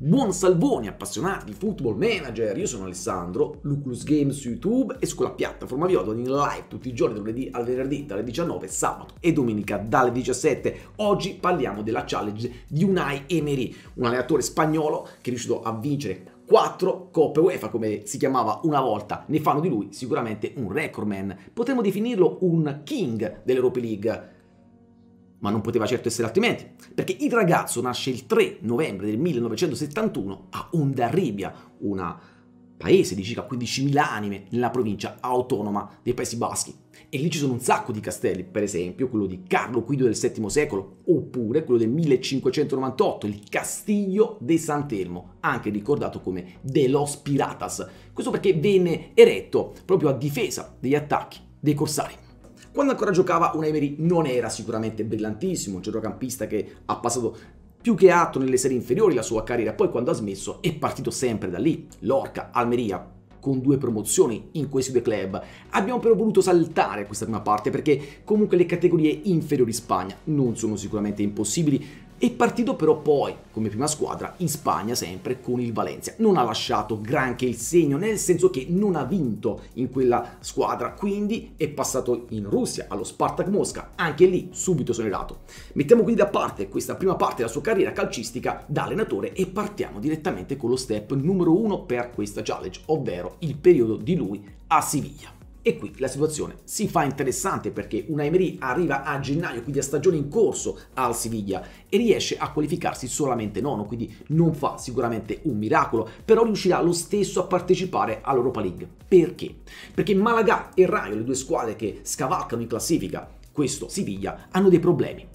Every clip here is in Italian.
Buon Salvoni, appassionati di Football Manager, io sono Alessandro, Luculus Games su YouTube e su quella piattaforma vi vado in live tutti i giorni, lunedì al venerdì dalle 19, sabato e domenica dalle 17. Oggi parliamo della challenge di Unai Emery, un allenatore spagnolo che è riuscito a vincere 4 coppe UEFA come si chiamava una volta, ne fanno di lui sicuramente un recordman. Potremmo definirlo un king dell'Europa League ma non poteva certo essere altrimenti, perché il ragazzo nasce il 3 novembre del 1971 a Ondarribia, un paese di circa 15.000 anime nella provincia autonoma dei Paesi Baschi. E lì ci sono un sacco di castelli, per esempio quello di Carlo Guido del VII secolo, oppure quello del 1598, il Castiglio de Sant'Elmo, anche ricordato come de los Piratas. Questo perché venne eretto proprio a difesa degli attacchi dei corsari. Quando ancora giocava un Emery non era sicuramente brillantissimo, un centrocampista che ha passato più che altro nelle serie inferiori la sua carriera, poi quando ha smesso è partito sempre da lì, Lorca, Almeria, con due promozioni in questi due club. Abbiamo però voluto saltare questa prima parte perché comunque le categorie inferiori in Spagna non sono sicuramente impossibili, è partito però poi, come prima squadra, in Spagna sempre con il Valencia. Non ha lasciato granché il segno, nel senso che non ha vinto in quella squadra, quindi è passato in Russia, allo Spartak Mosca, anche lì subito esonerato. Mettiamo quindi da parte questa prima parte della sua carriera calcistica da allenatore e partiamo direttamente con lo step numero uno per questa challenge, ovvero il periodo di lui a Siviglia. E qui la situazione si fa interessante perché una Emery arriva a gennaio, quindi a stagione in corso al Siviglia e riesce a qualificarsi solamente nono, quindi non fa sicuramente un miracolo, però riuscirà lo stesso a partecipare all'Europa League. Perché? Perché Malaga e Raio, le due squadre che scavalcano in classifica questo Siviglia, hanno dei problemi.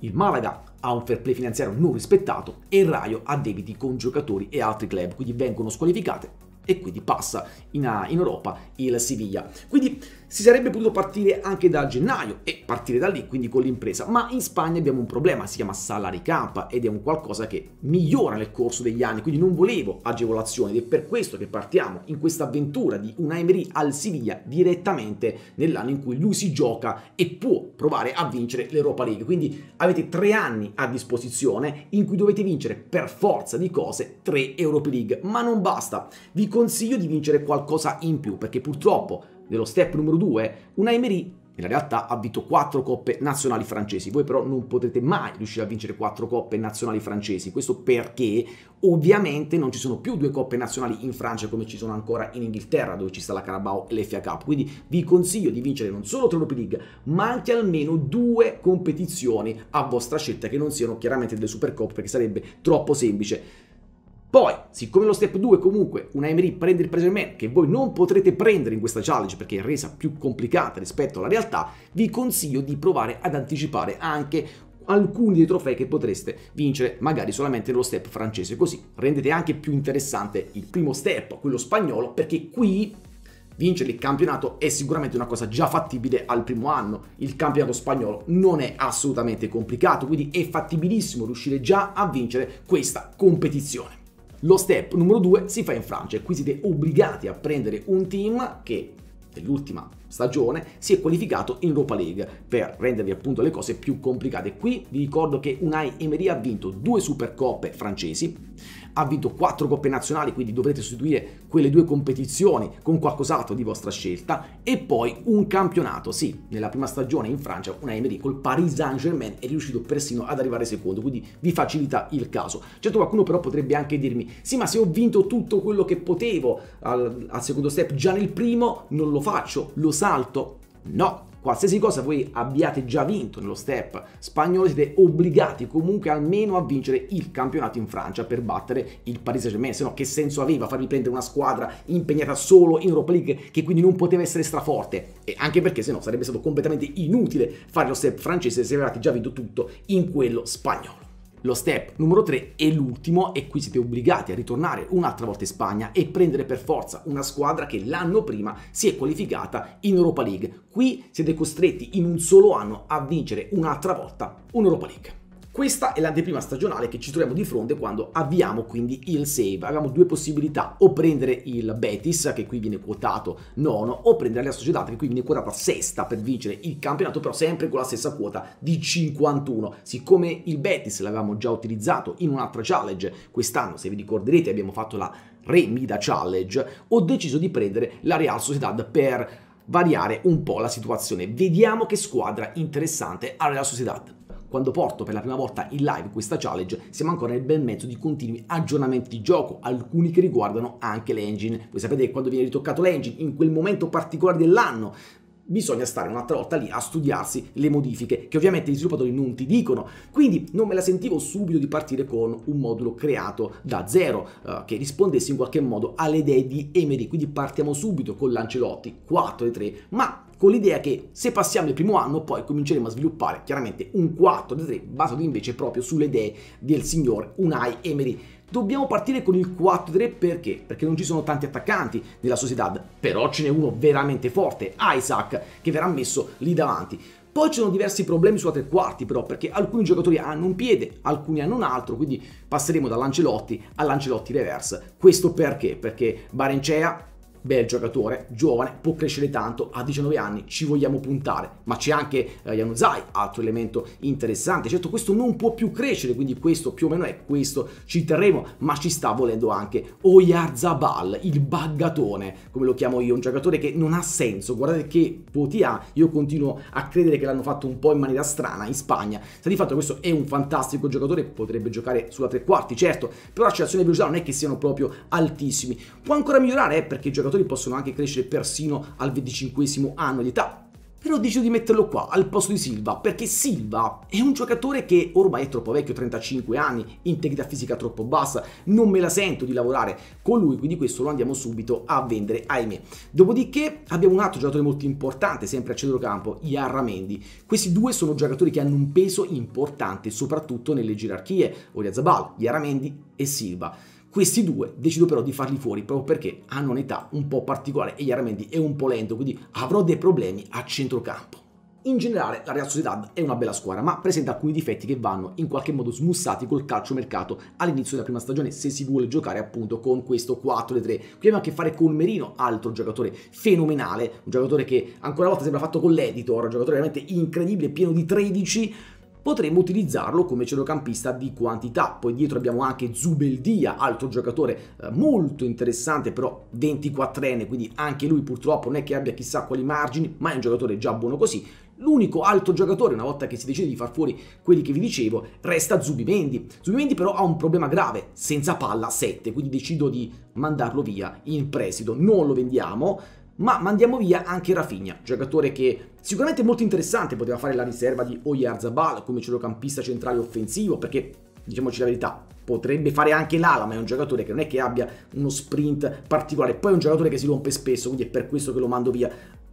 Il Malaga ha un fair play finanziario non rispettato e il Raio ha debiti con giocatori e altri club, quindi vengono squalificate e quindi passa in, in Europa il Siviglia. Quindi si sarebbe potuto partire anche da gennaio e partire da lì, quindi con l'impresa, ma in Spagna abbiamo un problema, si chiama salary cap ed è un qualcosa che migliora nel corso degli anni, quindi non volevo agevolazioni ed è per questo che partiamo in questa avventura di un Emery al Siviglia direttamente nell'anno in cui lui si gioca e può provare a vincere l'Europa League. Quindi avete tre anni a disposizione in cui dovete vincere per forza di cose tre Europa League, ma non basta. Vi consiglio di vincere qualcosa in più perché purtroppo dello step numero 2, un Emery in realtà ha vinto quattro coppe nazionali francesi, voi però non potrete mai riuscire a vincere quattro coppe nazionali francesi, questo perché ovviamente non ci sono più due coppe nazionali in Francia come ci sono ancora in Inghilterra dove ci sta la Carabao e l'FA Cup, quindi vi consiglio di vincere non solo Trophy League ma anche almeno due competizioni a vostra scelta che non siano chiaramente delle Supercoppe perché sarebbe troppo semplice. Poi, siccome lo step 2 comunque un AMD prende il preso in man che voi non potrete prendere in questa challenge perché è resa più complicata rispetto alla realtà, vi consiglio di provare ad anticipare anche alcuni dei trofei che potreste vincere magari solamente nello step francese così rendete anche più interessante il primo step quello spagnolo perché qui vincere il campionato è sicuramente una cosa già fattibile al primo anno il campionato spagnolo non è assolutamente complicato quindi è fattibilissimo riuscire già a vincere questa competizione lo step numero due si fa in Francia e qui siete obbligati a prendere un team che nell'ultima stagione si è qualificato in Europa League per rendervi appunto le cose più complicate. Qui vi ricordo che Unai Emery ha vinto due Supercoppe francesi, ha vinto quattro coppe nazionali, quindi dovrete sostituire quelle due competizioni con qualcos'altro di vostra scelta, e poi un campionato, sì, nella prima stagione in Francia una Emery col Paris Saint-Germain è riuscito persino ad arrivare secondo, quindi vi facilita il caso. Certo qualcuno però potrebbe anche dirmi, sì ma se ho vinto tutto quello che potevo al, al secondo step già nel primo, non lo faccio, lo salto? No, qualsiasi cosa voi abbiate già vinto nello step spagnolo siete obbligati comunque almeno a vincere il campionato in Francia per battere il Paris Saint-Germain, se no che senso aveva farvi prendere una squadra impegnata solo in Europa League che quindi non poteva essere straforte e anche perché se no sarebbe stato completamente inutile fare lo step francese se avevate già vinto tutto in quello spagnolo. Lo step numero 3 e l'ultimo, e qui siete obbligati a ritornare un'altra volta in Spagna e prendere per forza una squadra che l'anno prima si è qualificata in Europa League. Qui siete costretti in un solo anno a vincere un'altra volta un'Europa League. Questa è l'anteprima stagionale che ci troviamo di fronte quando avviamo quindi il save. Abbiamo due possibilità, o prendere il Betis, che qui viene quotato nono, o prendere la società, che qui viene quotata sesta per vincere il campionato, però sempre con la stessa quota di 51. Siccome il Betis l'avevamo già utilizzato in un'altra challenge, quest'anno, se vi ricorderete, abbiamo fatto la Re Mida Challenge, ho deciso di prendere la Real Sociedad per variare un po' la situazione. Vediamo che squadra interessante ha la Real Sociedad. Quando porto per la prima volta in live questa challenge, siamo ancora nel bel mezzo di continui aggiornamenti di gioco, alcuni che riguardano anche l'engine. Voi sapete che quando viene ritoccato l'engine, in quel momento particolare dell'anno, bisogna stare un'altra volta lì a studiarsi le modifiche che ovviamente gli sviluppatori non ti dicono quindi non me la sentivo subito di partire con un modulo creato da zero eh, che rispondesse in qualche modo alle idee di Emery quindi partiamo subito con Lancelotti 4 e 3 ma con l'idea che se passiamo il primo anno poi cominceremo a sviluppare chiaramente un 4 di tre basato invece proprio sulle idee del signor Unai Emery. Dobbiamo partire con il 4-3 perché? Perché non ci sono tanti attaccanti nella società, però ce n'è uno veramente forte, Isaac, che verrà messo lì davanti. Poi ci sono diversi problemi sulla tre quarti però, perché alcuni giocatori hanno un piede, alcuni hanno un altro, quindi passeremo da dall'Ancelotti all'Ancelotti reverse. Questo perché? Perché Barencea bel giocatore, giovane, può crescere tanto, a 19 anni ci vogliamo puntare, ma c'è anche eh, Januzaj, altro elemento interessante, certo questo non può più crescere, quindi questo più o meno è questo, ci terremo, ma ci sta volendo anche Oyarzabal, il baggatone, come lo chiamo io, un giocatore che non ha senso, guardate che voti ha, io continuo a credere che l'hanno fatto un po' in maniera strana in Spagna, se di fatto questo è un fantastico giocatore, potrebbe giocare sulla tre quarti, certo, però l'accelerazione e velocità non è che siano proprio altissimi, può ancora migliorare eh, perché i giocatori giocatori possono anche crescere persino al 25 anno di età. Però ho deciso di metterlo qua, al posto di Silva, perché Silva è un giocatore che ormai è troppo vecchio, 35 anni, integrità fisica troppo bassa, non me la sento di lavorare con lui, quindi questo lo andiamo subito a vendere, ahimè. Dopodiché abbiamo un altro giocatore molto importante, sempre a centrocampo, Iarra Mendi. Questi due sono giocatori che hanno un peso importante, soprattutto nelle gerarchie, Oriazabal, Iarra Mendi e Silva. Questi due decido però di farli fuori proprio perché hanno un'età un po' particolare e chiaramente è un po' lento, quindi avrò dei problemi a centrocampo. In generale la Real Sociedad è una bella squadra, ma presenta alcuni difetti che vanno in qualche modo smussati col calcio mercato all'inizio della prima stagione se si vuole giocare appunto con questo 4-3. Qui abbiamo a che fare con Merino, altro giocatore fenomenale, un giocatore che ancora una volta sembra fatto con l'editor, un giocatore veramente incredibile, pieno di 13, potremmo utilizzarlo come centrocampista di quantità. Poi dietro abbiamo anche Zubeldia, altro giocatore eh, molto interessante, però 24enne, quindi anche lui purtroppo non è che abbia chissà quali margini, ma è un giocatore già buono così. L'unico altro giocatore, una volta che si decide di far fuori quelli che vi dicevo, resta Zubimendi. Zubimendi però ha un problema grave, senza palla 7, quindi decido di mandarlo via in prestito. Non lo vendiamo, ma mandiamo via anche Rafinha, giocatore che sicuramente è molto interessante, poteva fare la riserva di Oyar Zabal come centrocampista centrale offensivo, perché diciamoci la verità, potrebbe fare anche l'ala, ma è un giocatore che non è che abbia uno sprint particolare, poi è un giocatore che si rompe spesso, quindi è per questo che lo mando via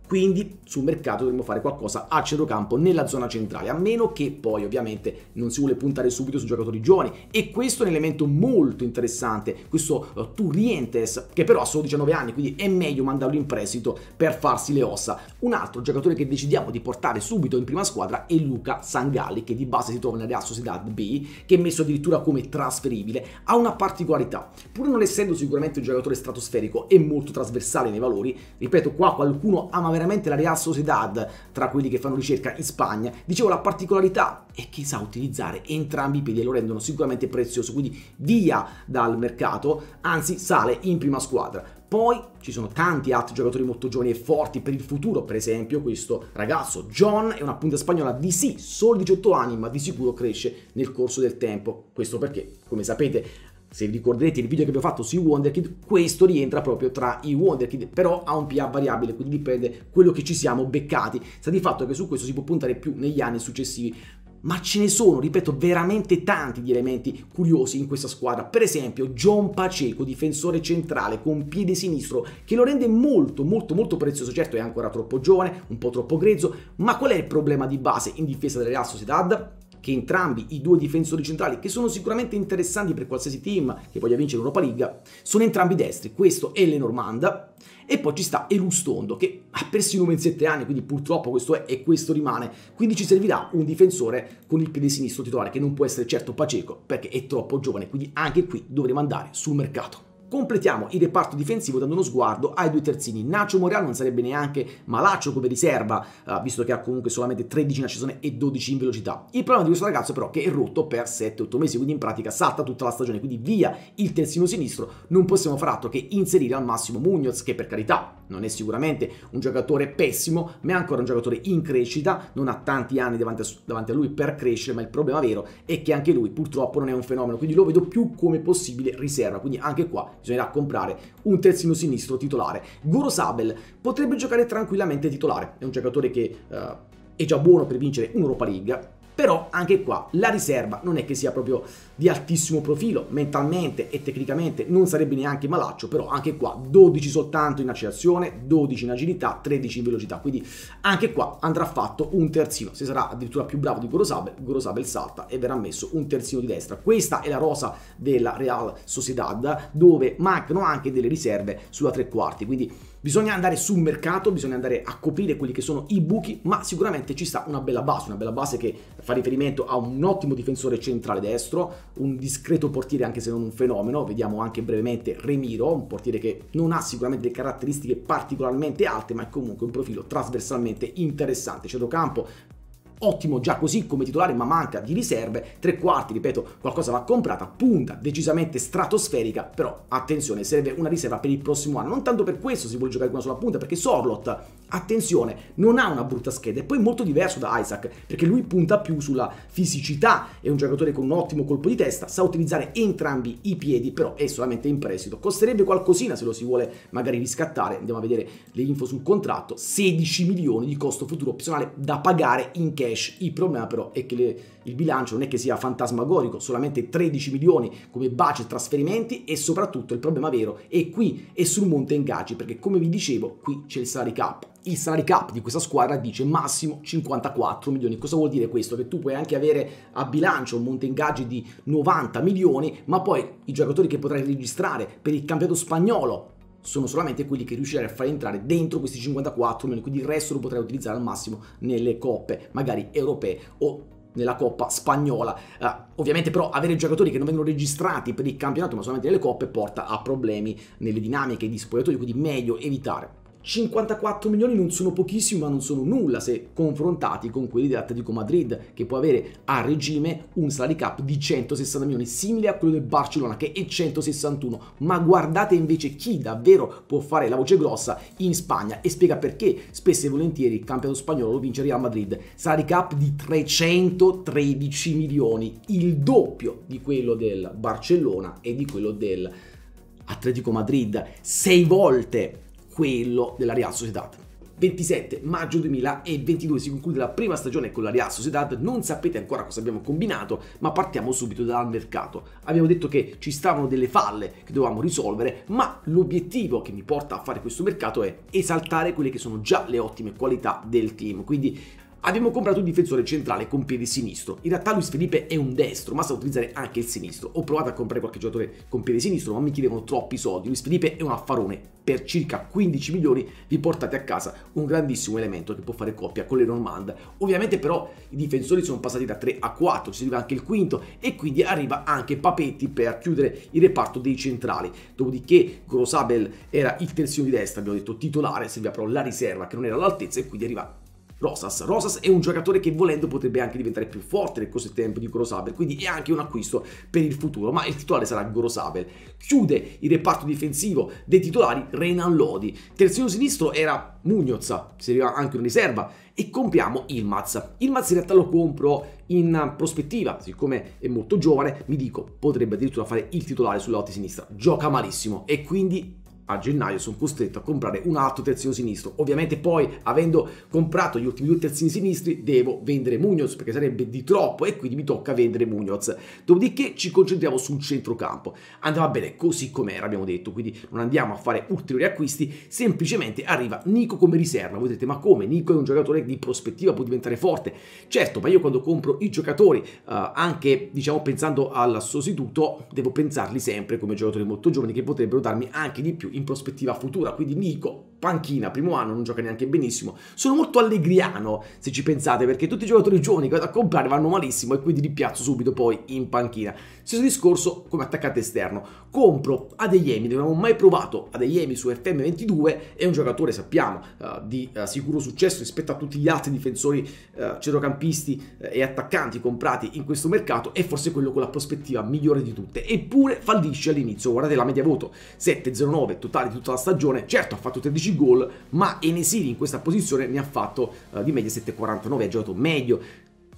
quindi sul mercato dovremmo fare qualcosa a centrocampo nella zona centrale, a meno che poi ovviamente non si vuole puntare subito su giocatori giovani. E questo è un elemento molto interessante, questo uh, eh, Turientes, che però ha solo 19 anni, quindi è meglio mandarlo in prestito per farsi le ossa. Un altro giocatore che decidiamo di portare subito in prima squadra è Luca Sangalli, che di base si trova nella Real Sociedad B, che è messo addirittura come trasferibile, ha una particolarità. Pur non essendo sicuramente un giocatore stratosferico e molto trasversale nei valori, ripeto qua qualcuno ama veramente veramente la Real Sociedad tra quelli che fanno ricerca in Spagna. Dicevo, la particolarità è che sa utilizzare entrambi i piedi e lo rendono sicuramente prezioso, quindi via dal mercato, anzi sale in prima squadra. Poi ci sono tanti altri giocatori molto giovani e forti per il futuro, per esempio questo ragazzo John è una punta spagnola di sì, solo 18 anni, ma di sicuro cresce nel corso del tempo. Questo perché, come sapete, se vi ricorderete il video che abbiamo fatto sui WonderKid, questo rientra proprio tra i WonderKid, però ha un PA variabile, quindi dipende quello che ci siamo beccati. Sta di fatto che su questo si può puntare più negli anni successivi, ma ce ne sono, ripeto, veramente tanti di elementi curiosi in questa squadra. Per esempio, John Paceco, difensore centrale con piede sinistro, che lo rende molto, molto, molto prezioso. Certo, è ancora troppo giovane, un po' troppo grezzo, ma qual è il problema di base in difesa del Real Sociedad? che entrambi i due difensori centrali, che sono sicuramente interessanti per qualsiasi team che voglia vincere l'Europa League, sono entrambi destri. Questo è Lenormand. E poi ci sta Elustondo, che ha persino 27 anni, quindi purtroppo questo è e questo rimane. Quindi ci servirà un difensore con il piede sinistro titolare, che non può essere certo Paceco, perché è troppo giovane. Quindi anche qui dovremo andare sul mercato. Completiamo il reparto difensivo dando uno sguardo ai due terzini. Nacho Moreal non sarebbe neanche malaccio come riserva, eh, visto che ha comunque solamente 13 in ascensione e 12 in velocità. Il problema di questo ragazzo però è che è rotto per 7-8 mesi, quindi in pratica salta tutta la stagione, quindi via il terzino sinistro, non possiamo far altro che inserire al massimo Mugnoz, che per carità non è sicuramente un giocatore pessimo, ma è ancora un giocatore in crescita, non ha tanti anni davanti a, davanti a lui per crescere, ma il problema vero è che anche lui purtroppo non è un fenomeno, quindi lo vedo più come possibile riserva, quindi anche qua bisognerà comprare un terzino sinistro titolare. Goro Sabel potrebbe giocare tranquillamente titolare, è un giocatore che eh, è già buono per vincere un'Europa League, però anche qua la riserva non è che sia proprio di altissimo profilo, mentalmente e tecnicamente non sarebbe neanche malaccio, però anche qua 12 soltanto in accelerazione, 12 in agilità, 13 in velocità, quindi anche qua andrà fatto un terzino, se sarà addirittura più bravo di Gorosabel, Gorosabel salta e verrà messo un terzino di destra. Questa è la rosa della Real Sociedad dove mancano anche delle riserve sulla tre quarti, quindi Bisogna andare sul mercato, bisogna andare a coprire quelli che sono i buchi, ma sicuramente ci sta una bella base, una bella base che fa riferimento a un ottimo difensore centrale destro, un discreto portiere anche se non un fenomeno, vediamo anche brevemente Remiro, un portiere che non ha sicuramente delle caratteristiche particolarmente alte, ma è comunque un profilo trasversalmente interessante. Centrocampo, ottimo già così come titolare, ma manca di riserve. Tre quarti, ripeto, qualcosa va comprata, punta decisamente stratosferica, però attenzione, serve una riserva per il prossimo anno. Non tanto per questo si vuole giocare con una sola punta, perché Sorlot attenzione, non ha una brutta scheda, è poi molto diverso da Isaac, perché lui punta più sulla fisicità, è un giocatore con un ottimo colpo di testa, sa utilizzare entrambi i piedi, però è solamente in prestito, costerebbe qualcosina se lo si vuole magari riscattare, andiamo a vedere le info sul contratto, 16 milioni di costo futuro opzionale da pagare in cash, il problema però è che le il bilancio non è che sia fantasmagorico, solamente 13 milioni come baci e trasferimenti e soprattutto il problema vero è qui e sul monte ingaggi perché come vi dicevo qui c'è il salary cap. Il salary cap di questa squadra dice massimo 54 milioni. Cosa vuol dire questo? Che tu puoi anche avere a bilancio un monte ingaggi di 90 milioni, ma poi i giocatori che potrai registrare per il campionato spagnolo sono solamente quelli che riuscirai a far entrare dentro questi 54 milioni, quindi il resto lo potrai utilizzare al massimo nelle coppe, magari europee o nella Coppa spagnola. Uh, ovviamente però avere giocatori che non vengono registrati per il campionato ma solamente nelle coppe porta a problemi nelle dinamiche di spogliatoio, quindi meglio evitare 54 milioni non sono pochissimi ma non sono nulla se confrontati con quelli dell'Atletico Madrid che può avere a regime un salary cap di 160 milioni simile a quello del Barcellona che è 161 ma guardate invece chi davvero può fare la voce grossa in Spagna e spiega perché spesso e volentieri il campionato spagnolo lo vince Real Madrid salary cap di 313 milioni il doppio di quello del Barcellona e di quello del Atletico Madrid sei volte quello della Real Sociedad. 27 maggio 2022 si conclude la prima stagione con la Real Sociedad, non sapete ancora cosa abbiamo combinato, ma partiamo subito dal mercato. Abbiamo detto che ci stavano delle falle che dovevamo risolvere, ma l'obiettivo che mi porta a fare questo mercato è esaltare quelle che sono già le ottime qualità del team, quindi Abbiamo comprato un difensore centrale con piede sinistro. In realtà Luis Felipe è un destro, ma sa utilizzare anche il sinistro. Ho provato a comprare qualche giocatore con piede sinistro, ma mi chiedevano troppi soldi. Luis Felipe è un affarone. Per circa 15 milioni vi portate a casa un grandissimo elemento che può fare coppia con le Normand. Ovviamente però i difensori sono passati da 3 a 4, ci arriva anche il quinto e quindi arriva anche Papetti per chiudere il reparto dei centrali. Dopodiché Grosabel era il terzino di destra, abbiamo detto titolare, serviva però la riserva che non era all'altezza e quindi arriva Rosas. Rosas è un giocatore che volendo potrebbe anche diventare più forte nel corso del tempo di Gorosabel, quindi è anche un acquisto per il futuro, ma il titolare sarà Gorosabel. Chiude il reparto difensivo dei titolari Renan Lodi. Terzino sinistro era Mugnoz, serviva anche una riserva, e compriamo Ilmaz. Ilmaz in realtà lo compro in prospettiva, siccome è molto giovane, mi dico, potrebbe addirittura fare il titolare sulla lotta sinistra. Gioca malissimo e quindi a gennaio sono costretto a comprare un altro terzino sinistro. Ovviamente poi, avendo comprato gli ultimi due terzini sinistri, devo vendere Munoz perché sarebbe di troppo e quindi mi tocca vendere Munoz. Dopodiché ci concentriamo sul centrocampo. Andava bene così com'era, abbiamo detto, quindi non andiamo a fare ulteriori acquisti, semplicemente arriva Nico come riserva. Voi direte, ma come? Nico è un giocatore di prospettiva, può diventare forte. Certo, ma io quando compro i giocatori, eh, anche diciamo pensando al sostituto, devo pensarli sempre come giocatori molto giovani che potrebbero darmi anche di più in prospettiva futura, quindi Nico panchina, primo anno, non gioca neanche benissimo. Sono molto allegriano, se ci pensate, perché tutti i giocatori giovani che vado a comprare vanno malissimo e quindi li piazzo subito poi in panchina. Stesso discorso come attaccante esterno. Compro Adeyemi, non avevo mai provato Adeyemi su FM22, è un giocatore, sappiamo, uh, di uh, sicuro successo rispetto a tutti gli altri difensori uh, centrocampisti e attaccanti comprati in questo mercato, è forse quello con la prospettiva migliore di tutte. Eppure fallisce all'inizio, guardate la media voto, 7-0-9 totale di tutta la stagione, certo ha fatto 13 11 gol, ma Enesiri in questa posizione ne ha fatto uh, di media 7,49, ha giocato meglio.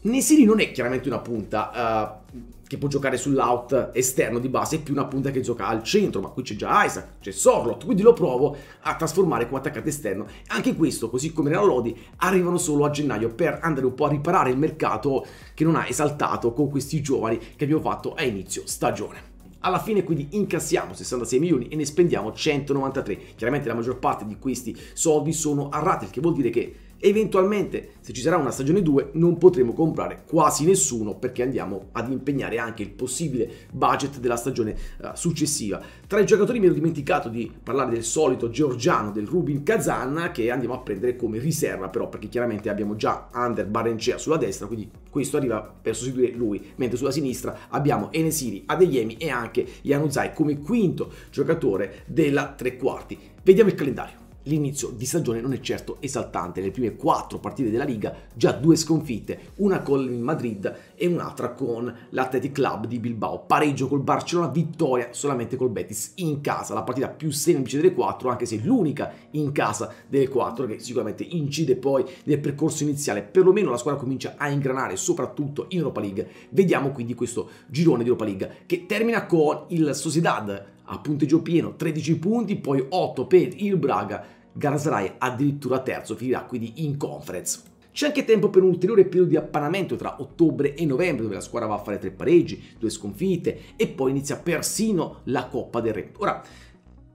Nesiri non è chiaramente una punta uh, che può giocare sull'out esterno di base, è più una punta che gioca al centro, ma qui c'è già Isaac, c'è Sorlot, quindi lo provo a trasformare come attaccante esterno. Anche questo, così come nella Lodi, arrivano solo a gennaio per andare un po' a riparare il mercato che non ha esaltato con questi giovani che abbiamo fatto a inizio stagione. Alla fine quindi incassiamo 66 milioni e ne spendiamo 193. Chiaramente la maggior parte di questi soldi sono a rate, il che vuol dire che Eventualmente, se ci sarà una stagione 2, non potremo comprare quasi nessuno perché andiamo ad impegnare anche il possibile budget della stagione uh, successiva. Tra i giocatori mi ero dimenticato di parlare del solito georgiano, del Rubin Kazan, che andiamo a prendere come riserva però, perché chiaramente abbiamo già Under Barencea sulla destra, quindi questo arriva per sostituire lui, mentre sulla sinistra abbiamo Enesiri, Adeyemi e anche Januzaj come quinto giocatore della tre quarti. Vediamo il calendario. L'inizio di stagione non è certo esaltante, le prime quattro partite della Liga già due sconfitte, una con il Madrid e un'altra con l'Athletic Club di Bilbao, pareggio col Barcellona, vittoria solamente col Betis in casa, la partita più semplice delle quattro anche se l'unica in casa delle quattro che sicuramente incide poi nel percorso iniziale, perlomeno la squadra comincia a ingranare soprattutto in Europa League, vediamo quindi questo girone di Europa League che termina con il Sociedad a punteggio pieno 13 punti, poi 8 per il Braga, Galatasaray addirittura terzo, finirà quindi in conference. C'è anche tempo per un ulteriore periodo di appanamento tra ottobre e novembre, dove la squadra va a fare tre pareggi, due sconfitte e poi inizia persino la Coppa del Re. Ora,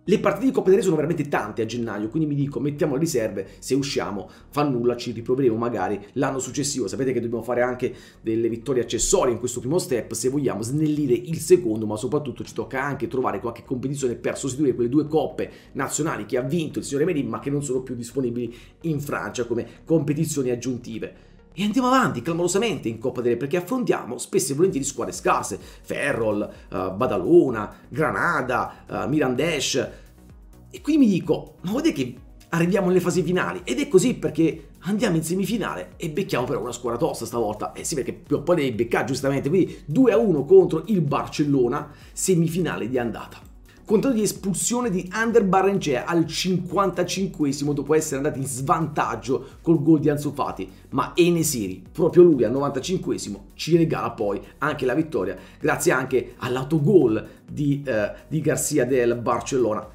le partite di Coppa del sono veramente tante a gennaio, quindi mi dico mettiamo le riserve, se usciamo fa nulla, ci riproveremo magari l'anno successivo. Sapete che dobbiamo fare anche delle vittorie accessorie in questo primo step se vogliamo snellire il secondo, ma soprattutto ci tocca anche trovare qualche competizione per sostituire quelle due coppe nazionali che ha vinto il signore Merim, ma che non sono più disponibili in Francia come competizioni aggiuntive. E andiamo avanti clamorosamente in Coppa delle perché affrontiamo spesso e volentieri squadre scarse, Ferrol, uh, Badalona, Granada, uh, eh, Mirandesh. E qui mi dico, ma vuol dire che arriviamo nelle fasi finali? Ed è così perché andiamo in semifinale e becchiamo però una squadra tosta stavolta. Eh sì, perché più poi devi beccare giustamente, quindi 2-1 contro il Barcellona, semifinale di andata contato di espulsione di Under Barrencea al 55 dopo essere andati in svantaggio col gol di Anzufati. ma Enesiri, proprio lui al 95 ci regala poi anche la vittoria, grazie anche all'autogol di, eh, di Garcia del Barcellona.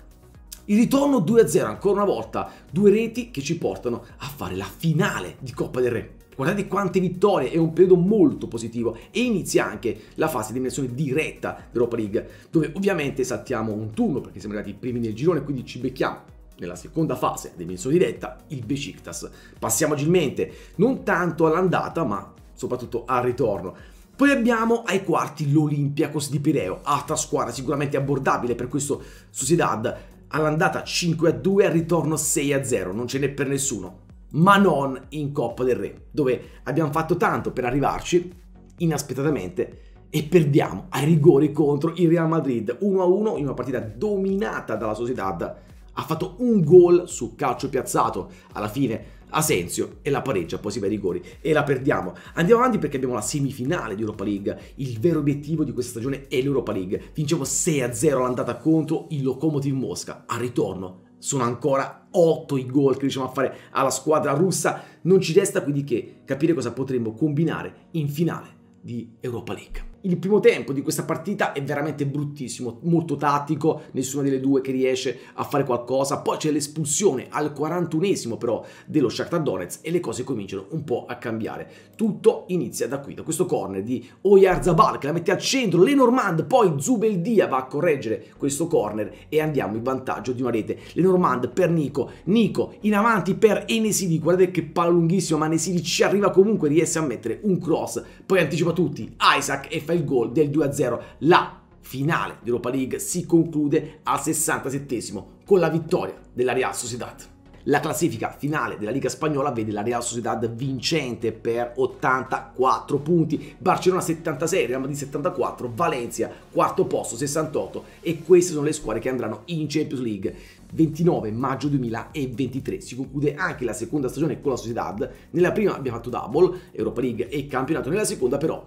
Il ritorno 2-0 ancora una volta, due reti che ci portano a fare la finale di Coppa del Re. Guardate quante vittorie, è un periodo molto positivo e inizia anche la fase di eliminazione diretta dell'Europa League, dove ovviamente saltiamo un turno perché siamo arrivati primi nel girone, quindi ci becchiamo nella seconda fase di dell'emissione diretta il Beciktas. Passiamo agilmente, non tanto all'andata ma soprattutto al ritorno. Poi abbiamo ai quarti l'Olympiakos di Pireo, altra squadra sicuramente abbordabile per questo Sociedad. All'andata 5-2, al ritorno 6-0, non ce n'è per nessuno ma non in Coppa del Re, dove abbiamo fatto tanto per arrivarci inaspettatamente e perdiamo ai rigori contro il Real Madrid 1-1 in una partita dominata dalla Sociedad. Ha fatto un gol su calcio piazzato alla fine Asensio e la pareggia, poi si va ai rigori e la perdiamo. Andiamo avanti perché abbiamo la semifinale di Europa League. Il vero obiettivo di questa stagione è l'Europa League. Vincevo 6-0 l'andata contro il Lokomotiv Mosca. Al ritorno sono ancora 8 i gol che riusciamo a fare alla squadra russa, non ci resta quindi che capire cosa potremmo combinare in finale di Europa League. Il primo tempo di questa partita è veramente bruttissimo, molto tattico, nessuna delle due che riesce a fare qualcosa. Poi c'è l'espulsione al 41esimo però dello Shakhtar Donetsk e le cose cominciano un po' a cambiare. Tutto inizia da qui, da questo corner di Oyarzabal che la mette al centro, Lenormand, poi Zubeldia va a correggere questo corner e andiamo in vantaggio di una rete. Lenormand per Nico, Nico in avanti per Enesidi, guardate che palla lunghissima ma Enesidi ci arriva comunque, riesce a mettere un cross. Poi anticipa tutti, Isaac e fa il gol del 2-0. La finale di Europa League si conclude al 67 con la vittoria della Real Sociedad. La classifica finale della Liga Spagnola vede la Real Sociedad vincente per 84 punti, Barcellona 76, Real Madrid 74, Valencia quarto posto 68 e queste sono le squadre che andranno in Champions League. 29 maggio 2023 si conclude anche la seconda stagione con la Sociedad, nella prima abbiamo fatto double, Europa League e campionato, nella seconda però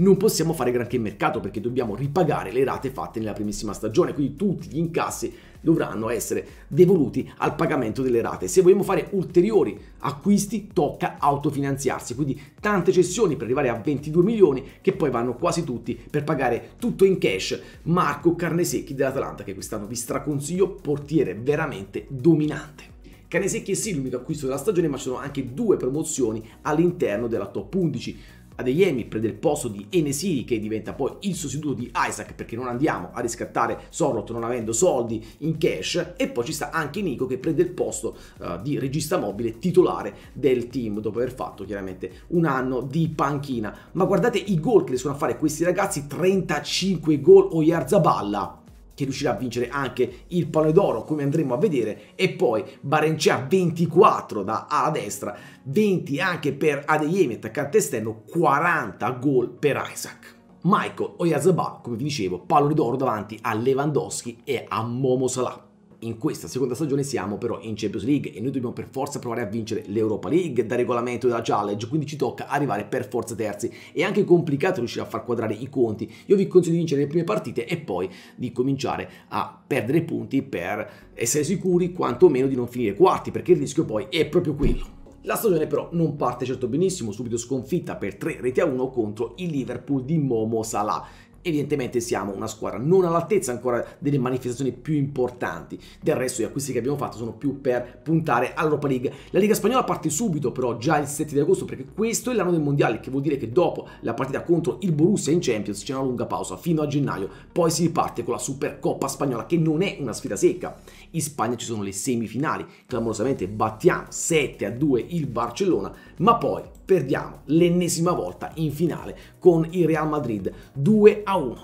non possiamo fare granché in mercato perché dobbiamo ripagare le rate fatte nella primissima stagione, quindi tutti gli incassi dovranno essere devoluti al pagamento delle rate. Se vogliamo fare ulteriori acquisti tocca autofinanziarsi, quindi tante cessioni per arrivare a 22 milioni che poi vanno quasi tutti per pagare tutto in cash. Marco Carnesecchi dell'Atalanta che quest'anno vi straconsiglio, portiere veramente dominante. Canesecchi è sì l'unico acquisto della stagione, ma ci sono anche due promozioni all'interno della top 11. Adeyemi prende il posto di Enesiri che diventa poi il sostituto di Isaac perché non andiamo a riscattare Sorrot non avendo soldi in cash e poi ci sta anche Nico che prende il posto uh, di regista mobile titolare del team dopo aver fatto chiaramente un anno di panchina ma guardate i gol che riescono a fare questi ragazzi 35 gol o Yarzaballa che riuscirà a vincere anche il pallone d'oro, come andremo a vedere, e poi Barencia 24 da ala destra, 20 anche per Adeyemi, attaccante esterno, 40 gol per Isaac. Michael Oyazaba, come vi dicevo, pallone d'oro davanti a Lewandowski e a Momo Salah in questa seconda stagione siamo però in Champions League e noi dobbiamo per forza provare a vincere l'Europa League da regolamento della challenge, quindi ci tocca arrivare per forza terzi. È anche complicato riuscire a far quadrare i conti. Io vi consiglio di vincere le prime partite e poi di cominciare a perdere punti per essere sicuri quantomeno di non finire quarti, perché il rischio poi è proprio quello. La stagione però non parte certo benissimo, subito sconfitta per 3 reti a 1 contro il Liverpool di Momo Salah, evidentemente siamo una squadra non all'altezza ancora delle manifestazioni più importanti. Del resto gli acquisti che abbiamo fatto sono più per puntare all'Europa League. La Liga Spagnola parte subito però già il 7 di agosto perché questo è l'anno del Mondiale, che vuol dire che dopo la partita contro il Borussia in Champions c'è una lunga pausa fino a gennaio, poi si riparte con la Supercoppa Spagnola che non è una sfida secca in Spagna ci sono le semifinali, clamorosamente battiamo 7 a 2 il Barcellona, ma poi perdiamo l'ennesima volta in finale con il Real Madrid 2 a 1.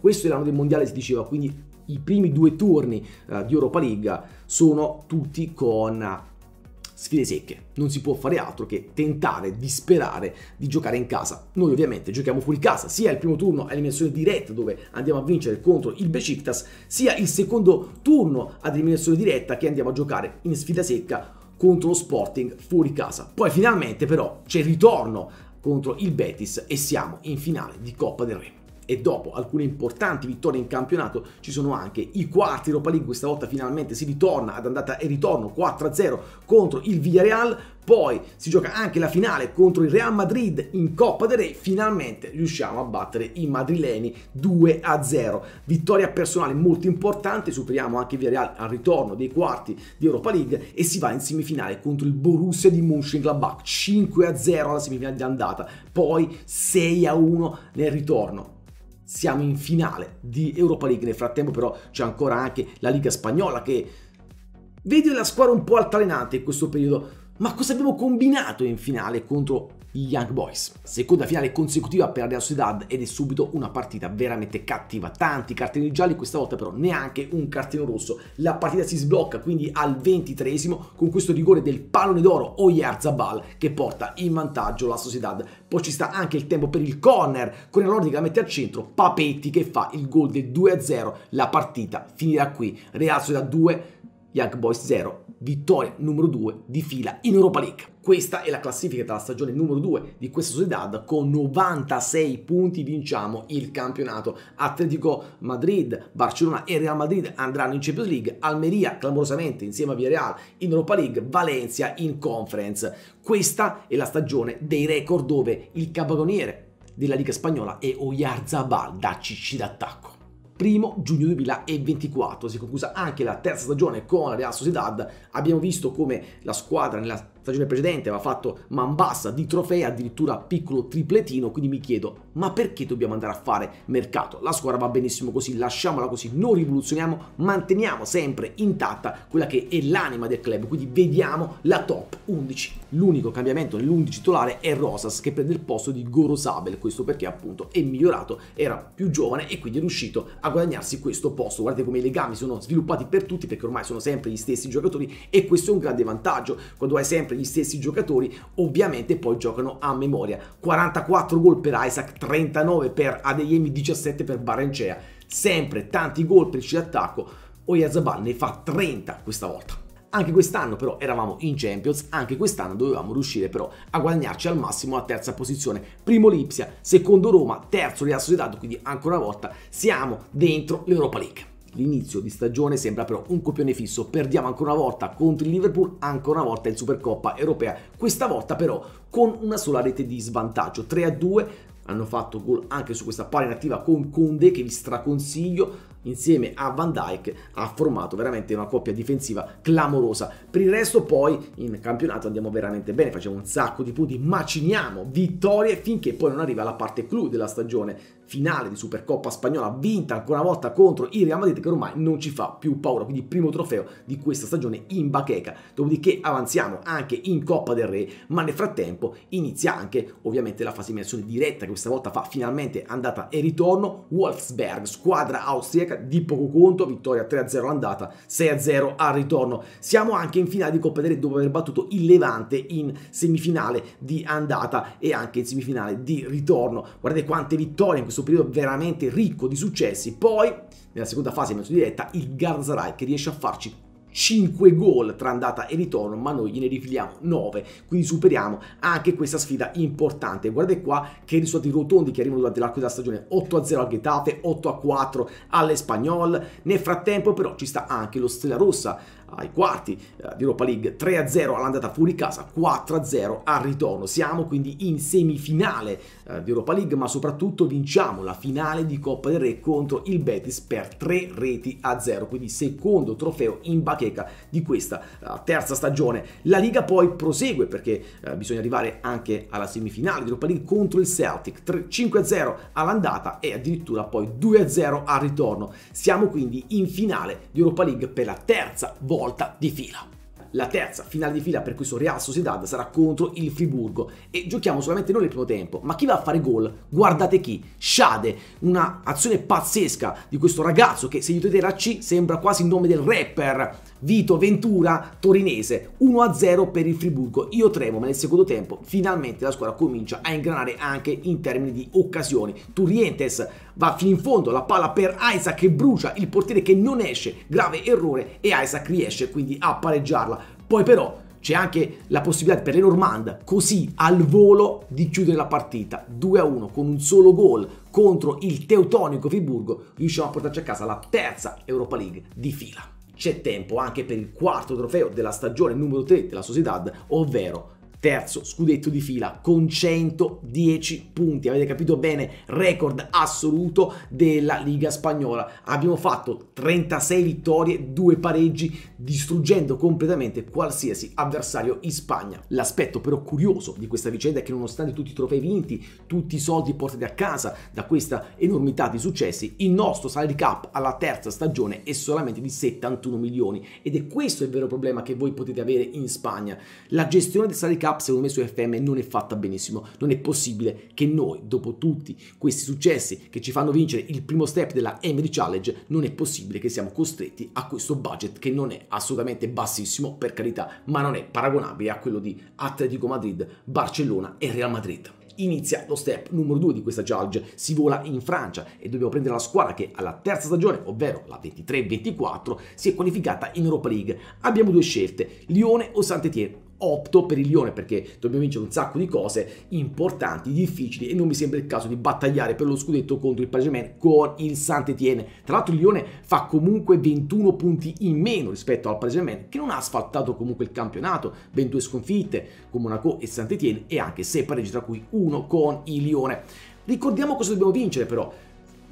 Questo è l'anno del mondiale, si diceva, quindi i primi due turni uh, di Europa League sono tutti con sfide secche. Non si può fare altro che tentare disperare di giocare in casa. Noi ovviamente giochiamo fuori casa, sia il primo turno a eliminazione diretta dove andiamo a vincere contro il Besiktas, sia il secondo turno ad eliminazione diretta che andiamo a giocare in sfida secca contro lo Sporting fuori casa. Poi finalmente però c'è il ritorno contro il Betis e siamo in finale di Coppa del Re e dopo alcune importanti vittorie in campionato ci sono anche i quarti Europa League, questa volta finalmente si ritorna ad andata e ritorno 4-0 contro il Villarreal, poi si gioca anche la finale contro il Real Madrid in Coppa del Re, finalmente riusciamo a battere i madrileni 2-0. Vittoria personale molto importante, superiamo anche il Villarreal al ritorno dei quarti di Europa League e si va in semifinale contro il Borussia di Mönchengladbach, 5-0 alla semifinale di andata, poi 6-1 nel ritorno siamo in finale di Europa League. Nel frattempo però c'è ancora anche la Liga Spagnola che vede la squadra un po' altalenante in questo periodo. Ma cosa abbiamo combinato in finale contro Young Boys. Seconda finale consecutiva per la Real Sociedad ed è subito una partita veramente cattiva. Tanti cartellini gialli, questa volta però neanche un cartellino rosso. La partita si sblocca quindi al 23 con questo rigore del pallone d'oro Oyarzabal che porta in vantaggio la Sociedad. Poi ci sta anche il tempo per il corner con Elordi che la mette al centro, Papetti che fa il gol del 2-0. La partita finirà qui. Real Sociedad 2, Young Boys 0 vittoria numero 2 di fila in Europa League. Questa è la classifica della stagione numero 2 di questa Sociedad, con 96 punti vinciamo il campionato. Atletico Madrid, Barcellona e Real Madrid andranno in Champions League, Almeria clamorosamente insieme a Villarreal in Europa League, Valencia in Conference. Questa è la stagione dei record dove il capoconiere della Liga Spagnola è Oyarzabal da CC d'attacco. 1 giugno 2024. Si è conclusa anche la terza stagione con la Real Sociedad. Abbiamo visto come la squadra nella stagione precedente aveva fatto Mambassa di trofei, addirittura piccolo tripletino, quindi mi chiedo, ma perché dobbiamo andare a fare mercato? La squadra va benissimo così, lasciamola così, non rivoluzioniamo, manteniamo sempre intatta quella che è l'anima del club, quindi vediamo la top 11. L'unico cambiamento nell'11 titolare è Rosas che prende il posto di Goro Sabel, questo perché appunto è migliorato, era più giovane e quindi è riuscito a guadagnarsi questo posto. Guardate come i legami sono sviluppati per tutti perché ormai sono sempre gli stessi giocatori e questo è un grande vantaggio. Quando hai sempre sempre gli stessi giocatori, ovviamente poi giocano a memoria. 44 gol per Isaac, 39 per Adeyemi, 17 per Barencea. Sempre tanti gol per il attacco. Oyazabal ne fa 30 questa volta. Anche quest'anno però eravamo in Champions, anche quest'anno dovevamo riuscire però a guadagnarci al massimo la terza posizione. Primo Lipsia, secondo Roma, terzo Real Sociedad, quindi ancora una volta siamo dentro l'Europa League. L'inizio di stagione sembra però un copione fisso, perdiamo ancora una volta contro il Liverpool, ancora una volta in Supercoppa europea, questa volta però con una sola rete di svantaggio, 3-2, hanno fatto gol anche su questa palla inattiva con Conde che vi straconsiglio, insieme a Van Dyke ha formato veramente una coppia difensiva clamorosa. Per il resto poi in campionato andiamo veramente bene, facciamo un sacco di punti, maciniamo vittorie finché poi non arriva la parte clou della stagione finale di Supercoppa spagnola vinta ancora una volta contro il Real Madrid che ormai non ci fa più paura, quindi primo trofeo di questa stagione in bacheca. Dopodiché avanziamo anche in Coppa del Re, ma nel frattempo inizia anche ovviamente la fase di diretta che questa volta fa finalmente andata e ritorno Wolfsberg, squadra austriaca America di poco conto, vittoria 3-0 andata, 6-0 al ritorno. Siamo anche in finale di Coppa del Re dopo aver battuto il Levante in semifinale di andata e anche in semifinale di ritorno. Guardate quante vittorie in questo periodo veramente ricco di successi. Poi nella seconda fase in mezzo diretta il Galatasaray che riesce a farci 5 gol tra andata e ritorno, ma noi gliene rifiliamo 9, quindi superiamo anche questa sfida importante. Guardate qua che risultati rotondi che arrivano durante l'arco della stagione, 8-0 al Getafe, 8-4 all'Espagnol. Nel frattempo però ci sta anche lo Stella Rossa ai quarti eh, di Europa League, 3-0 all'andata fuori casa, 4-0 al ritorno. Siamo quindi in semifinale eh, di Europa League, ma soprattutto vinciamo la finale di Coppa del Re contro il Betis per 3 reti a 0, quindi secondo trofeo in bacheca di questa eh, terza stagione. La Liga poi prosegue perché bisogna arrivare anche alla semifinale di Europa League contro il Celtic, 5-0 all'andata e addirittura poi 2-0 al ritorno. Siamo quindi in finale di Europa League per la terza volta volta di fila. La terza finale di fila per questo Real Sociedad sarà contro il Friburgo e giochiamo solamente noi nel primo tempo, ma chi va a fare gol? Guardate chi, Shade, una azione pazzesca di questo ragazzo che se gli togliete la C sembra quasi il nome del rapper Vito Ventura torinese, 1-0 per il Friburgo, io tremo ma nel secondo tempo finalmente la squadra comincia a ingranare anche in termini di occasioni, Turientes va fino in fondo, la palla per Isaac che brucia il portiere che non esce, grave errore e Isaac riesce quindi a pareggiarla. Poi però c'è anche la possibilità per le Normand così al volo di chiudere la partita 2-1 con un solo gol contro il teutonico Friburgo riusciamo a portarci a casa la terza Europa League di fila. C'è tempo anche per il quarto trofeo della stagione numero 3 della Sociedad, ovvero terzo scudetto di fila con 110 punti. Avete capito bene? Record assoluto della Liga Spagnola. Abbiamo fatto 36 vittorie, 2 pareggi, distruggendo completamente qualsiasi avversario in Spagna. L'aspetto però curioso di questa vicenda è che nonostante tutti i trofei vinti, tutti i soldi portati a casa da questa enormità di successi, il nostro salary cap alla terza stagione è solamente di 71 milioni ed è questo il vero problema che voi potete avere in Spagna. La gestione del salary cap up secondo me su FM non è fatta benissimo, non è possibile che noi dopo tutti questi successi che ci fanno vincere il primo step della Emery Challenge non è possibile che siamo costretti a questo budget che non è assolutamente bassissimo per carità ma non è paragonabile a quello di Atletico Madrid, Barcellona e Real Madrid inizia lo step numero 2 di questa challenge. Si vola in Francia e dobbiamo prendere la squadra che alla terza stagione, ovvero la 23-24, si è qualificata in Europa League. Abbiamo due scelte, Lione o Saint-Étienne opto per il Lione perché dobbiamo vincere un sacco di cose importanti, difficili e non mi sembra il caso di battagliare per lo scudetto contro il Paris con il Saint-Étienne. Tra l'altro il Lione fa comunque 21 punti in meno rispetto al Paris che non ha asfaltato comunque il campionato, 22 sconfitte con Monaco e Saint-Étienne e anche 6 pareggi tra cui uno con il Lione. Ricordiamo cosa dobbiamo vincere però.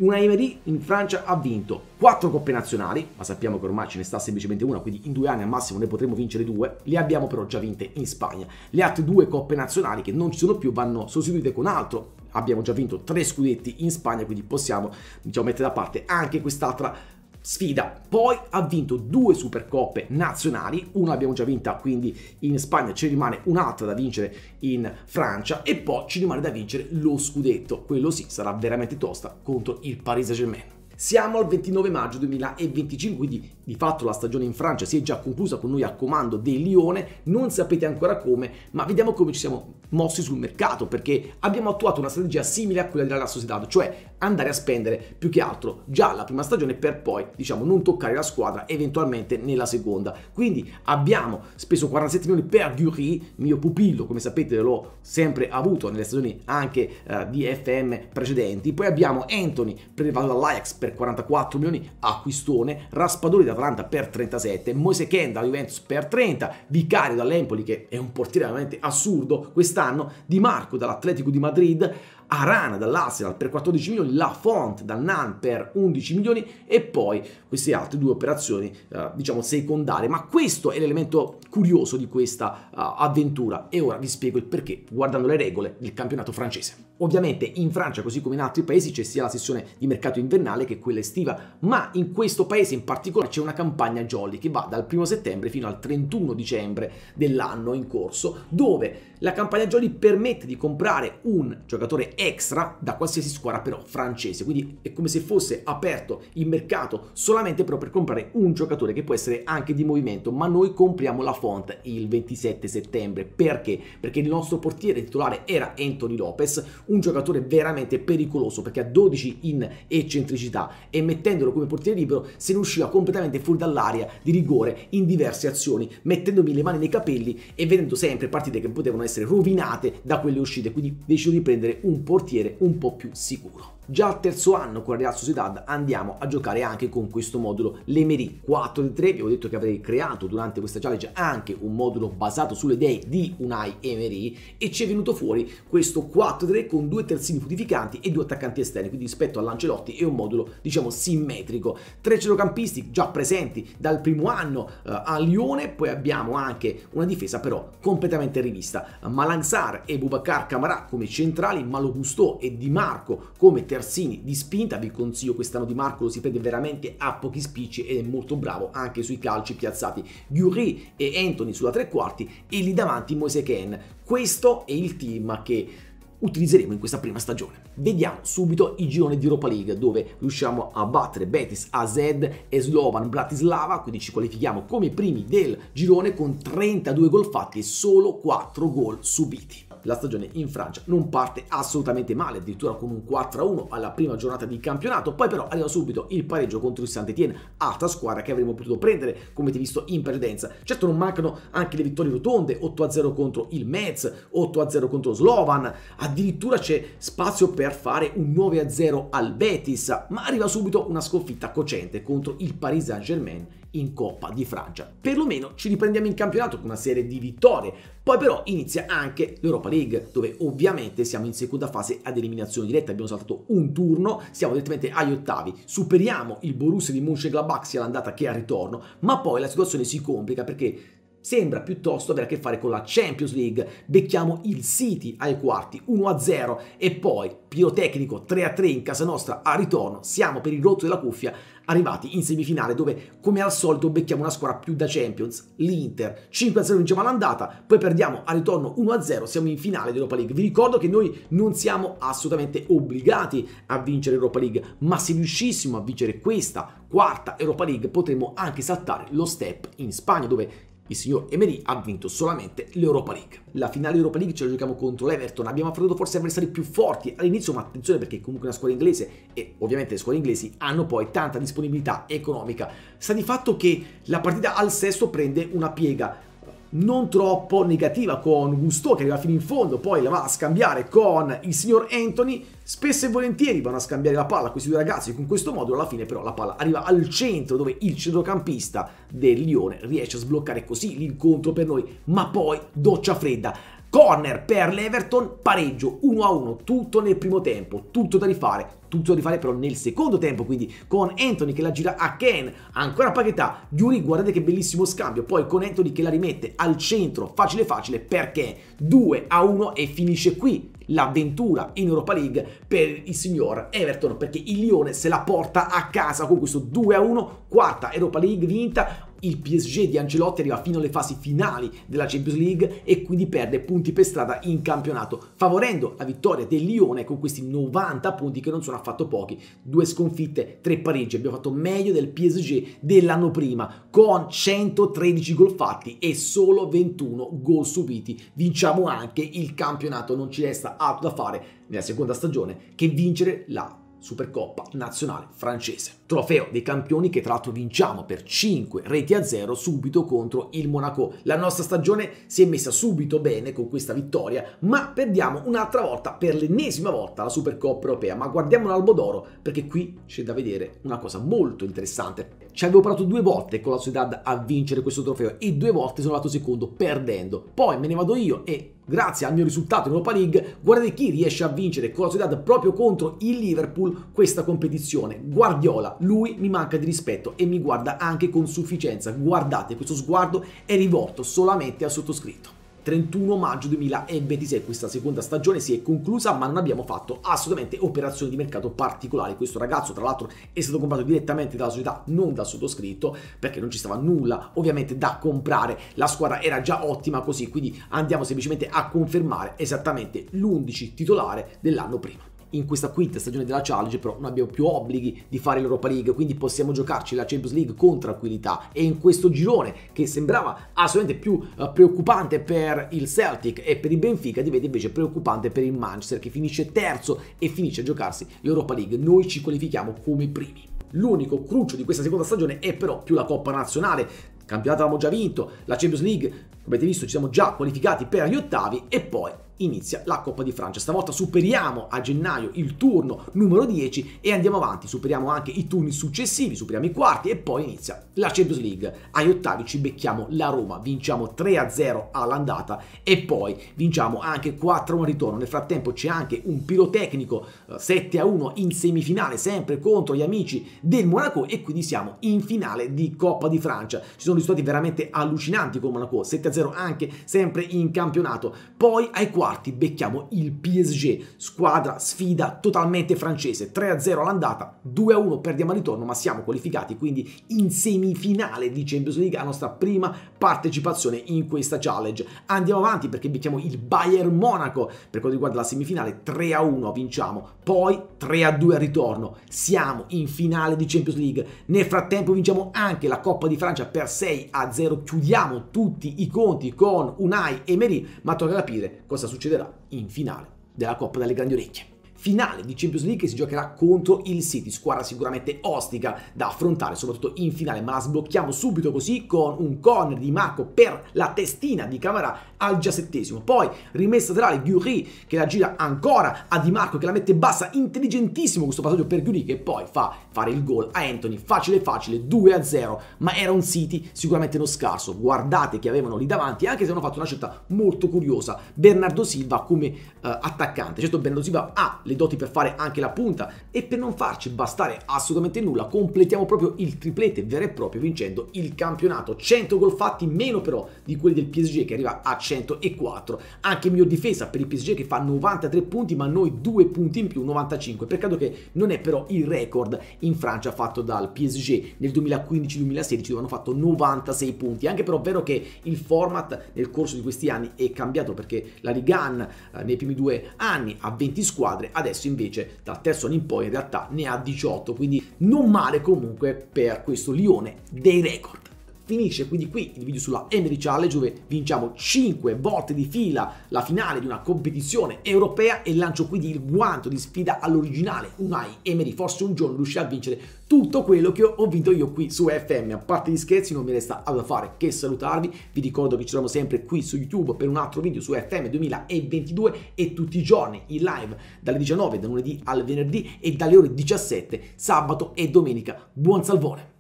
Una Emery in Francia ha vinto quattro coppe nazionali, ma sappiamo che ormai ce ne sta semplicemente una, quindi in due anni al massimo ne potremo vincere due, le abbiamo però già vinte in Spagna. Le altre due coppe nazionali che non ci sono più vanno sostituite con altro. Abbiamo già vinto tre scudetti in Spagna, quindi possiamo diciamo, mettere da parte anche quest'altra sfida. Poi ha vinto due Supercoppe nazionali, una abbiamo già vinta quindi in Spagna, ci rimane un'altra da vincere in Francia e poi ci rimane da vincere lo scudetto. Quello sì sarà veramente tosta contro il Paris Saint-Germain. Siamo al 29 maggio 2025, quindi di fatto la stagione in Francia si è già conclusa con noi a comando del Lione, non sapete ancora come, ma vediamo come ci siamo mossi sul mercato, perché abbiamo attuato una strategia simile a quella della Sociedad, cioè andare a spendere più che altro già la prima stagione per poi diciamo non toccare la squadra eventualmente nella seconda. Quindi abbiamo speso 47 milioni per Dury, mio pupillo, come sapete l'ho sempre avuto nelle stagioni anche eh, di FM precedenti. Poi abbiamo Anthony prelevato dall'Ajax per 44 milioni acquistone, Raspadori da Atalanta per 37, Moise Ken dalla Juventus per 30, Vicario dall'Empoli che è un portiere veramente assurdo quest'anno, Di Marco dall'Atletico di Madrid Arana dall'Arsenal per 14 milioni, la Font dal Nan per 11 milioni e poi queste altre due operazioni eh, diciamo secondarie. Ma questo è l'elemento curioso di questa uh, avventura e ora vi spiego il perché guardando le regole del campionato francese. Ovviamente in Francia, così come in altri paesi, c'è sia la sessione di mercato invernale che quella estiva, ma in questo paese in particolare c'è una campagna Jolly che va dal 1 settembre fino al 31 dicembre dell'anno in corso, dove la campagna Jolly permette di comprare un giocatore extra da qualsiasi squadra però francese, quindi è come se fosse aperto il mercato solamente però per comprare un giocatore che può essere anche di movimento, ma noi compriamo la font il 27 settembre. Perché? Perché il nostro portiere titolare era Anthony Lopez, un giocatore veramente pericoloso perché a 12 in eccentricità e mettendolo come portiere libero se ne usciva completamente fuori dall'area di rigore in diverse azioni, mettendomi le mani nei capelli e vedendo sempre partite che potevano essere rovinate da quelle uscite, quindi decido di prendere un portiere un po' più sicuro. Già al terzo anno con la Real Sociedad andiamo a giocare anche con questo modulo Lemery 4 di 3. Vi avevo detto che avrei creato durante questa challenge anche un modulo basato sulle idee di Unai Emery e ci è venuto fuori questo 4 3 con due terzini putificanti e due attaccanti esterni. Quindi rispetto a Lancelotti è un modulo diciamo simmetrico. Tre centrocampisti già presenti dal primo anno eh, a Lione, poi abbiamo anche una difesa però completamente rivista. Malansar e Bubacar Camarà come centrali, Malo Gusto e Di Marco come terzini terzini di spinta, vi consiglio quest'anno Di Marco, lo si prende veramente a pochi spicci ed è molto bravo anche sui calci piazzati. Giuri e Anthony sulla tre quarti e lì davanti Moise Ken. Questo è il team che utilizzeremo in questa prima stagione. Vediamo subito il girone di Europa League dove riusciamo a battere Betis, AZ e Slovan Bratislava, quindi ci qualifichiamo come primi del girone con 32 gol fatti e solo 4 gol subiti la stagione in Francia. Non parte assolutamente male, addirittura con un 4-1 alla prima giornata di campionato, poi però arriva subito il pareggio contro il saint étienne alta squadra che avremmo potuto prendere, come avete visto in perdenza. Certo non mancano anche le vittorie rotonde, 8-0 contro il Metz, 8-0 contro Slovan, addirittura c'è spazio per fare un 9-0 al Betis, ma arriva subito una sconfitta cocente contro il Paris Saint-Germain in Coppa di Francia. Perlomeno ci riprendiamo in campionato con una serie di vittorie, poi però inizia anche l'Europa League, dove ovviamente siamo in seconda fase ad eliminazione diretta, abbiamo saltato un turno, siamo direttamente agli ottavi, superiamo il Borussia di Mönchengladbach sia all'andata che al ritorno, ma poi la situazione si complica perché Sembra piuttosto avere a che fare con la Champions League. Becchiamo il City ai quarti 1-0 e poi pirotecnico 3-3 in casa nostra a ritorno. Siamo per il rotto della cuffia arrivati in semifinale dove come al solito becchiamo una squadra più da Champions, l'Inter. 5-0 vinciamo l'andata, poi perdiamo al ritorno 1-0, siamo in finale dell'Europa League. Vi ricordo che noi non siamo assolutamente obbligati a vincere l'Europa League, ma se riuscissimo a vincere questa quarta Europa League potremmo anche saltare lo step in Spagna dove il signor Emery ha vinto solamente l'Europa League. La finale Europa League ce la giochiamo contro l'Everton, abbiamo affrontato forse avversari più forti all'inizio, ma attenzione perché comunque una squadra inglese e ovviamente le squadre inglesi hanno poi tanta disponibilità economica. Sta di fatto che la partita al sesto prende una piega non troppo negativa con Gusto che arriva fino in fondo, poi la va a scambiare con il signor Anthony, spesso e volentieri vanno a scambiare la palla questi due ragazzi con questo modulo, alla fine però la palla arriva al centro dove il centrocampista del Lione riesce a sbloccare così l'incontro per noi, ma poi doccia fredda, Corner per l'Everton, pareggio 1-1, tutto nel primo tempo, tutto da rifare, tutto da rifare però nel secondo tempo, quindi con Anthony che la gira a Ken, ancora Paquetà, Yuri guardate che bellissimo scambio, poi con Anthony che la rimette al centro, facile facile perché 2-1 e finisce qui l'avventura in Europa League per il signor Everton perché il Lione se la porta a casa con questo 2-1, quarta Europa League vinta, il PSG di Ancelotti arriva fino alle fasi finali della Champions League e quindi perde punti per strada in campionato, favorendo la vittoria del Lione con questi 90 punti che non sono affatto pochi. Due sconfitte, tre Parigi, abbiamo fatto meglio del PSG dell'anno prima, con 113 gol fatti e solo 21 gol subiti. Vinciamo anche il campionato, non ci resta altro da fare nella seconda stagione che vincere la Supercoppa nazionale francese trofeo dei campioni che tra l'altro vinciamo per 5 reti a 0 subito contro il Monaco. La nostra stagione si è messa subito bene con questa vittoria, ma perdiamo un'altra volta, per l'ennesima volta, la Supercoppa europea. Ma guardiamo d'oro, perché qui c'è da vedere una cosa molto interessante. Ci avevo provato due volte con la Sociedad a vincere questo trofeo e due volte sono andato secondo perdendo. Poi me ne vado io e grazie al mio risultato in Europa League, guardate chi riesce a vincere con la Sociedad proprio contro il Liverpool questa competizione. Guardiola lui mi manca di rispetto e mi guarda anche con sufficienza. Guardate, questo sguardo è rivolto solamente al sottoscritto. 31 maggio 2026 questa seconda stagione si è conclusa ma non abbiamo fatto assolutamente operazioni di mercato particolari questo ragazzo tra l'altro è stato comprato direttamente dalla società non dal sottoscritto perché non ci stava nulla ovviamente da comprare la squadra era già ottima così quindi andiamo semplicemente a confermare esattamente l'11 titolare dell'anno prima in questa quinta stagione della Challenge però non abbiamo più obblighi di fare l'Europa League, quindi possiamo giocarci la Champions League con tranquillità e in questo girone che sembrava assolutamente più eh, preoccupante per il Celtic e per il Benfica diventa invece preoccupante per il Manchester che finisce terzo e finisce a giocarsi l'Europa League. Noi ci qualifichiamo come primi. L'unico cruccio di questa seconda stagione è però più la Coppa Nazionale, campionato l'abbiamo già vinto, la Champions League, come avete visto, ci siamo già qualificati per gli ottavi e poi inizia la Coppa di Francia. Stavolta superiamo a gennaio il turno numero 10 e andiamo avanti, superiamo anche i turni successivi, superiamo i quarti e poi inizia la Champions League. Agli ottavi ci becchiamo la Roma, vinciamo 3-0 all'andata e poi vinciamo anche 4-1 al ritorno. Nel frattempo c'è anche un pirotecnico 7-1 eh, in semifinale, sempre contro gli amici del Monaco e quindi siamo in finale di Coppa di Francia. Ci sono risultati veramente allucinanti con Monaco, 7-0 anche sempre in campionato. Poi ai quarti quarti becchiamo il PSG, squadra sfida totalmente francese, 3-0 all'andata, 2-1 perdiamo al ritorno ma siamo qualificati quindi in semifinale di Champions League, la nostra prima partecipazione in questa challenge. Andiamo avanti perché becchiamo il Bayern Monaco per quanto riguarda la semifinale, 3-1 vinciamo, poi 3-2 al ritorno, siamo in finale di Champions League, nel frattempo vinciamo anche la Coppa di Francia per 6-0, chiudiamo tutti i conti con Unai Emery, ma tocca capire cosa succede succederà in finale della Coppa delle Grandi Orecchie. Finale di Champions League che si giocherà contro il City, squadra sicuramente ostica da affrontare, soprattutto in finale, ma la sblocchiamo subito così con un corner di Marco per la testina di Camara al diciassettesimo. Poi rimessa laterale Gury che la gira ancora a Di Marco che la mette bassa, intelligentissimo questo passaggio per Gury che poi fa fare il gol a Anthony, facile facile, 2 0, ma era un City sicuramente non scarso, guardate che avevano lì davanti, anche se hanno fatto una scelta molto curiosa, Bernardo Silva come eh, attaccante, certo Bernardo Silva ha le doti per fare anche la punta e per non farci bastare assolutamente nulla, completiamo proprio il triplete vero e proprio vincendo il campionato, 100 gol fatti meno però di quelli del PSG che arriva a 104. Anche il mio difesa per il PSG che fa 93 punti, ma noi 2 punti in più, 95. Peccato che non è però il record in Francia fatto dal PSG. Nel 2015-2016 dove hanno fatto 96 punti. Anche però è vero che il format nel corso di questi anni è cambiato perché la Ligan eh, nei primi due anni ha 20 squadre, adesso invece dal terzo anno in poi in realtà ne ha 18. Quindi non male comunque per questo Lione dei record. Finisce quindi qui il video sulla Emery Challenge dove vinciamo 5 volte di fila la finale di una competizione europea e lancio quindi il guanto di sfida all'originale Unai Emery. Forse un giorno riuscirà a vincere tutto quello che ho vinto io qui su FM. A parte gli scherzi non mi resta da fare che salutarvi. Vi ricordo che ci troviamo sempre qui su YouTube per un altro video su FM 2022 e tutti i giorni in live dalle 19 da lunedì al venerdì e dalle ore 17 sabato e domenica. Buon salvone!